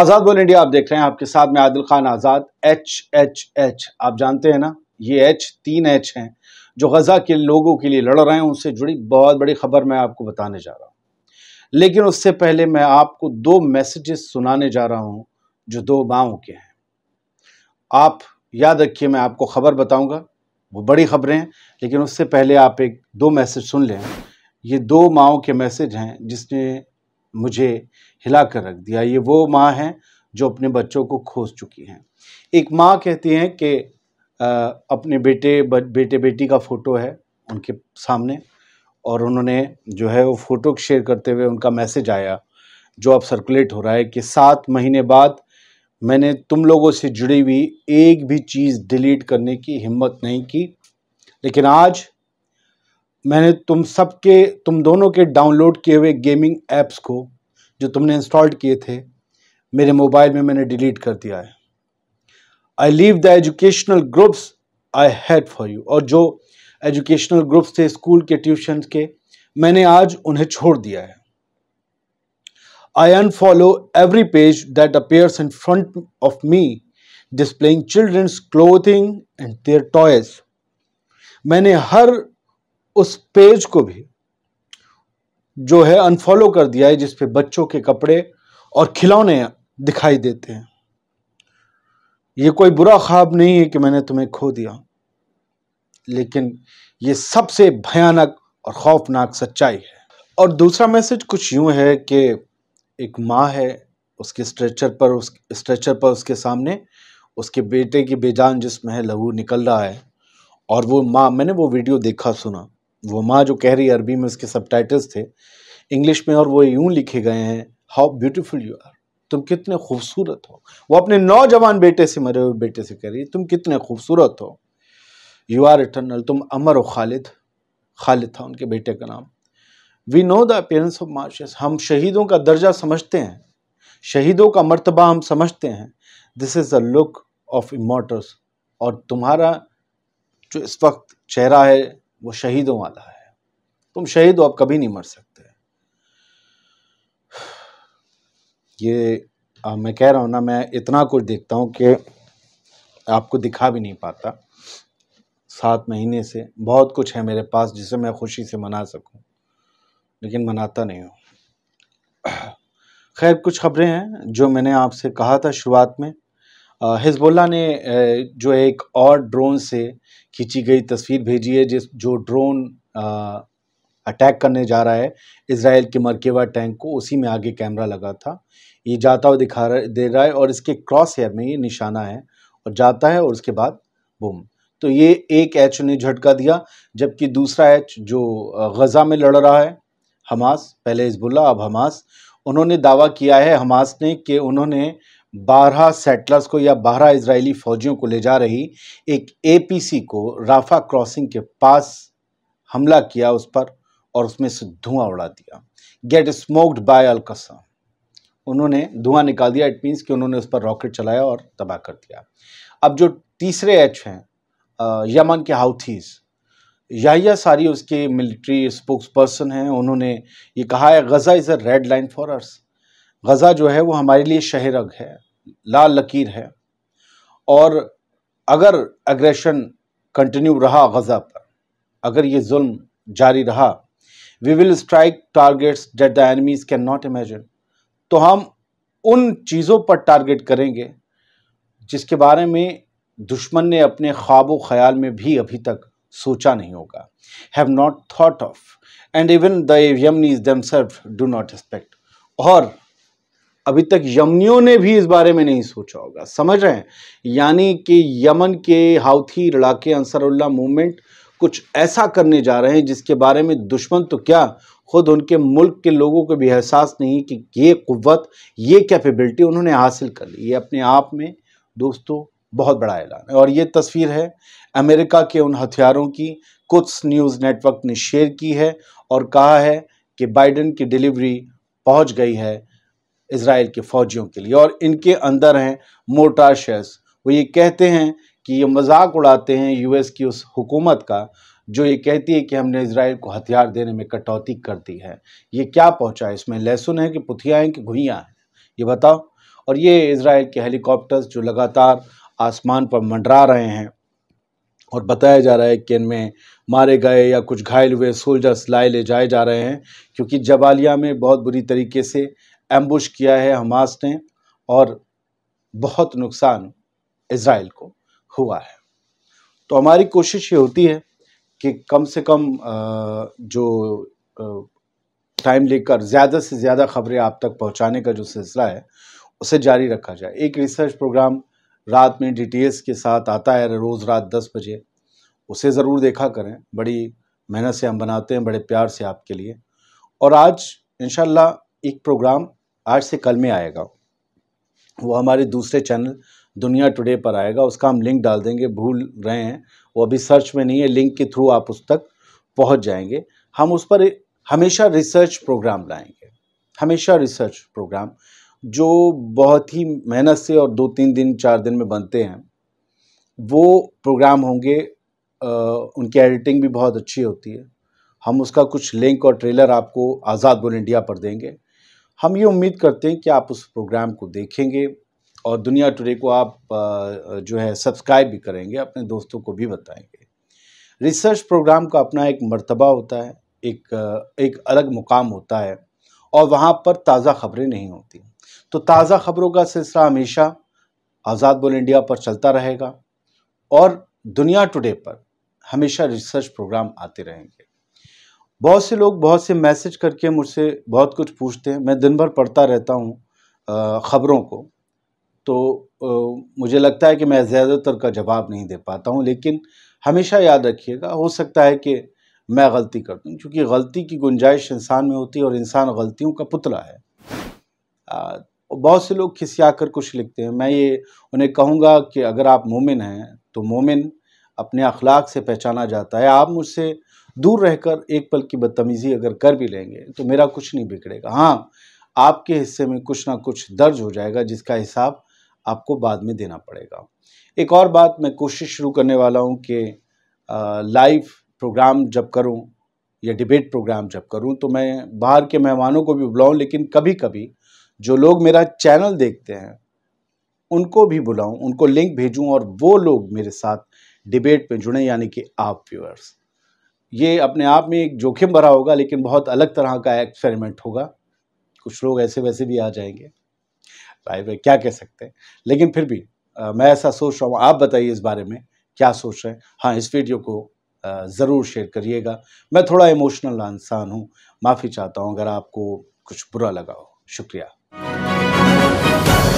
آزاد بول انڈیا آپ دیکھ رہے ہیں آپ کے ساتھ میں عادل خان آزاد ایچ ایچ ایچ آپ جانتے ہیں نا یہ ایچ تین ایچ ہیں جو غزہ کے لوگوں کے لیے لڑ رہے ہیں ان سے جڑی بہت بڑی خبر میں آپ کو بتانے جا رہا ہوں لیکن اس سے پہلے میں آپ کو دو میسیجز سنانے جا رہا ہوں جو دو ماؤں کے ہیں آپ یاد رکھیے میں آپ کو خبر بتاؤں گا وہ بڑی خبریں ہیں لیکن اس سے پہلے آپ ایک دو میسیج سن لیں یہ دو ماؤں کے میسیج ہیں جس نے مجھے ہلا کر رکھ دیا یہ وہ ماں ہیں جو اپنے بچوں کو کھوز چکی ہیں ایک ماں کہتی ہیں کہ اپنے بیٹے بیٹے بیٹی کا فوٹو ہے ان کے سامنے اور انہوں نے جو ہے وہ فوٹو شیئر کرتے ہوئے ان کا میسج آیا جو اب سرکولیٹ ہو رہا ہے کہ سات مہینے بعد میں نے تم لوگوں سے جڑی ہوئی ایک بھی چیز ڈیلیٹ کرنے کی ہمت نہیں کی لیکن آج میں نے تم سب کے تم دونوں کے ڈاؤن لوڈ کیے ہوئے گیمنگ ایپس کو جو تم نے انسٹالڈ کیے تھے میرے موبائل میں میں نے ڈیلیٹ کر دیا ہے I leave the educational groups I head for you اور جو ایجوکیشنل گروپس تھے اسکول کے ٹیوشنس کے میں نے آج انہیں چھوڑ دیا ہے I unfollow every page that appears in front of me displaying children's clothing and their toys میں نے ہر اس پیج کو بھی جو ہے انفالو کر دیا ہے جس پہ بچوں کے کپڑے اور کھلونے دکھائی دیتے ہیں یہ کوئی برا خواب نہیں ہے کہ میں نے تمہیں کھو دیا لیکن یہ سب سے بھیانک اور خوفناک سچائی ہے اور دوسرا میسج کچھ یوں ہے کہ ایک ماں ہے اس کے اسٹریچر پر اس اسٹریچر پر اس کے سامنے اس کے بیٹے کی جان جس میں ہے لہو نکل رہا ہے اور وہ ماں میں نے وہ ویڈیو دیکھا سنا وہ ماں جو کہہ رہی ہے عربی میں اس کے سب ٹائٹلز تھے انگلش میں اور وہ یوں لکھے گئے ہیں ہاؤ بیوٹیفل یو آر تم کتنے خوبصورت ہو وہ اپنے نوجوان بیٹے سے مرے ہوئے بیٹے سے کہہ رہی تم کتنے خوبصورت ہو یو آر اٹرنل تم امر و خالد خالد تھا ان کے بیٹے کا نام وی نو دا اپیرنس آف مارشز ہم شہیدوں کا درجہ سمجھتے ہیں شہیدوں کا مرتبہ ہم سمجھتے ہیں دس از دا لک آف ایمس اور تمہارا جو اس وقت چہرہ ہے وہ شہیدوں والا ہے تم شہید ہو آپ کبھی نہیں مر سکتے یہ میں کہہ رہا ہوں نا میں اتنا کچھ دیکھتا ہوں کہ آپ کو دکھا بھی نہیں پاتا سات مہینے سے بہت کچھ ہے میرے پاس جسے میں خوشی سے منا سکوں لیکن مناتا نہیں ہوں خیر کچھ خبریں ہیں جو میں نے آپ سے کہا تھا شروعات میں حزب اللہ نے جو ایک اور ڈرون سے کھینچی گئی تصویر بھیجی ہے جس جو ڈرون اٹیک کرنے جا رہا ہے اسرائیل کے مرکیوا ٹینک کو اسی میں آگے کیمرہ لگا تھا یہ جاتا ہوا دکھا رہا دے رہا ہے اور اس کے کراس ہیئر میں یہ نشانہ ہے اور جاتا ہے اور اس کے بعد بوم تو یہ ایک ایچ نے جھٹکا دیا جبکہ دوسرا ایچ جو غزہ میں لڑ رہا ہے حماس پہلے حزب اللہ اب حماس انہوں نے دعویٰ کیا ہے حماس نے کہ انہوں نے بارہ سیٹلرز کو یا بارہ اسرائیلی فوجیوں کو لے جا رہی ایک اے پی سی کو رافا کراسنگ کے پاس حملہ کیا اس پر اور اس میں سے دھواں اڑا دیا گیٹ اسموکڈ بائی القسم انہوں نے دھواں نکال دیا اٹ مینس کہ انہوں نے اس پر راکٹ چلایا اور تباہ کر دیا اب جو تیسرے ایچ ہیں یمن کے ہاؤتھیز یہ ساری اس کے ملٹری اسپوکس پرسن ہیں انہوں نے یہ کہا ہے Gaza red line ours Gaza جو ہے وہ ہمارے لیے شہرگ ہے لال لکیر ہے اور اگر اگریشن کنٹینیو رہا غزہ پر اگر یہ ظلم جاری رہا we will strike targets that the enemies cannot imagine تو ہم ان چیزوں پر ٹارگیٹ کریں گے جس کے بارے میں دشمن نے اپنے خواب و خیال میں بھی ابھی تک سوچا نہیں ہوگا have not thought of and even the Yemenis them self do not expect اور ابھی تک یمنیوں نے بھی اس بارے میں نہیں سوچا ہوگا سمجھ رہے ہیں یعنی کہ یمن کے ہاؤتھی لڑاکے انصر اللہ مومنٹ کچھ ایسا کرنے جا رہے ہیں جس کے بارے میں دشمن تو کیا خود ان کے ملک کے لوگوں کو بھی احساس نہیں کہ یہ قوت یہ کیپیبلٹی انہوں نے حاصل کر لی یہ اپنے آپ میں دوستو بہت بڑا اعلان ہے اور یہ تصویر ہے امریکہ کے ان ہتھیاروں کی کچھ نیوز نیٹ ورک نے شیئر کی ہے اور کہا ہے کہ بائیڈن کی ڈیلیوری پہنچ گئی ہے اسرائیل کے فوجیوں کے لیے اور ان کے اندر ہیں مورٹارشیز وہ یہ کہتے ہیں کہ یہ مذاق اڑاتے ہیں یو ایس کی اس حکومت کا جو یہ کہتی ہے کہ ہم نے اسرائیل کو ہتھیار دینے میں کٹوتی کر دی ہے یہ کیا پہنچا ہے اس میں لہسن ہے کہ پتھیا ہیں کہ گھوئیاں ہیں یہ بتاؤ اور یہ اسرائیل کے ہیلی کاپٹرز جو لگاتار آسمان پر منڈرا رہے ہیں اور بتایا جا رہا ہے کہ ان میں مارے گئے یا کچھ گھائل ہوئے سولجرس لائے لے جائے جا رہے ہیں کیونکہ جبالیہ میں بہت بری طریقے سے ایمبوش کیا ہے حماس نے اور بہت نقصان اسرائیل کو ہوا ہے تو ہماری کوشش یہ ہوتی ہے کہ کم سے کم جو ٹائم لے کر زیادہ سے زیادہ خبریں آپ تک پہنچانے کا جو سلسلہ ہے اسے جاری رکھا جائے ایک ریسرچ پروگرام رات میں ڈی ٹی ایس کے ساتھ آتا ہے روز رات دس بجے اسے ضرور دیکھا کریں بڑی محنت سے ہم بناتے ہیں بڑے پیار سے آپ کے لیے اور آج انشاءاللہ ایک پروگرام آج سے کل میں آئے گا وہ ہمارے دوسرے چینل دنیا ٹوڈے پر آئے گا اس کا ہم لنک ڈال دیں گے بھول رہے ہیں وہ ابھی سرچ میں نہیں ہے لنک کے تھرو آپ اس تک پہنچ جائیں گے ہم اس پر ہمیشہ ریسرچ پروگرام لائیں گے ہمیشہ ریسرچ پروگرام جو بہت ہی محنت سے اور دو تین دن چار دن میں بنتے ہیں وہ پروگرام ہوں گے ان کی ایڈیٹنگ بھی بہت اچھی ہوتی ہے ہم اس کا کچھ لنک اور ٹریلر آپ کو آزاد بول انڈیا پر دیں گے ہم یہ امید کرتے ہیں کہ آپ اس پروگرام کو دیکھیں گے اور دنیا ٹوڈے کو آپ جو ہے سبسکرائب بھی کریں گے اپنے دوستوں کو بھی بتائیں گے ریسرچ پروگرام کا اپنا ایک مرتبہ ہوتا ہے ایک ایک الگ مقام ہوتا ہے اور وہاں پر تازہ خبریں نہیں ہوتی تو تازہ خبروں کا سلسلہ ہمیشہ آزاد بول انڈیا پر چلتا رہے گا اور دنیا ٹوڈے پر ہمیشہ ریسرچ پروگرام آتے رہیں گے بہت سے لوگ بہت سے میسج کر کے مجھ سے بہت کچھ پوچھتے ہیں میں دن بھر پڑھتا رہتا ہوں خبروں کو تو مجھے لگتا ہے کہ میں زیادہ تر کا جواب نہیں دے پاتا ہوں لیکن ہمیشہ یاد رکھیے گا ہو سکتا ہے کہ میں غلطی کر دوں کیونکہ غلطی کی گنجائش انسان میں ہوتی ہے اور انسان غلطیوں کا پتلا ہے بہت سے لوگ کھسیا کر کچھ لکھتے ہیں میں یہ انہیں کہوں گا کہ اگر آپ مومن ہیں تو مومن اپنے اخلاق سے پہچانا جاتا ہے آپ مجھ سے دور رہ کر ایک پل کی بدتمیزی اگر کر بھی لیں گے تو میرا کچھ نہیں بگڑے گا ہاں آپ کے حصے میں کچھ نہ کچھ درج ہو جائے گا جس کا حساب آپ کو بعد میں دینا پڑے گا ایک اور بات میں کوشش شروع کرنے والا ہوں کہ لائیو پروگرام جب کروں یا ڈیبیٹ پروگرام جب کروں تو میں باہر کے مہمانوں کو بھی بلاؤں لیکن کبھی کبھی جو لوگ میرا چینل دیکھتے ہیں ان کو بھی بلاؤں ان کو لنک بھیجوں اور وہ لوگ میرے ساتھ ڈبیٹ میں جڑیں یعنی کہ آپ ویورز یہ اپنے آپ میں ایک جوکھم بھرا ہوگا لیکن بہت الگ طرح کا ایکسپیریمنٹ ہوگا کچھ لوگ ایسے ویسے بھی آ جائیں گے بھائی بھائی کیا کہہ سکتے ہیں لیکن پھر بھی میں ایسا سوچ رہا ہوں آپ بتائیے اس بارے میں کیا سوچ رہے ہیں ہاں اس ویڈیو کو ضرور شیئر کریے گا میں تھوڑا ایموشنل انسان ہوں معافی چاہتا ہوں اگر آپ کو کچھ برا لگا ہو شکریہ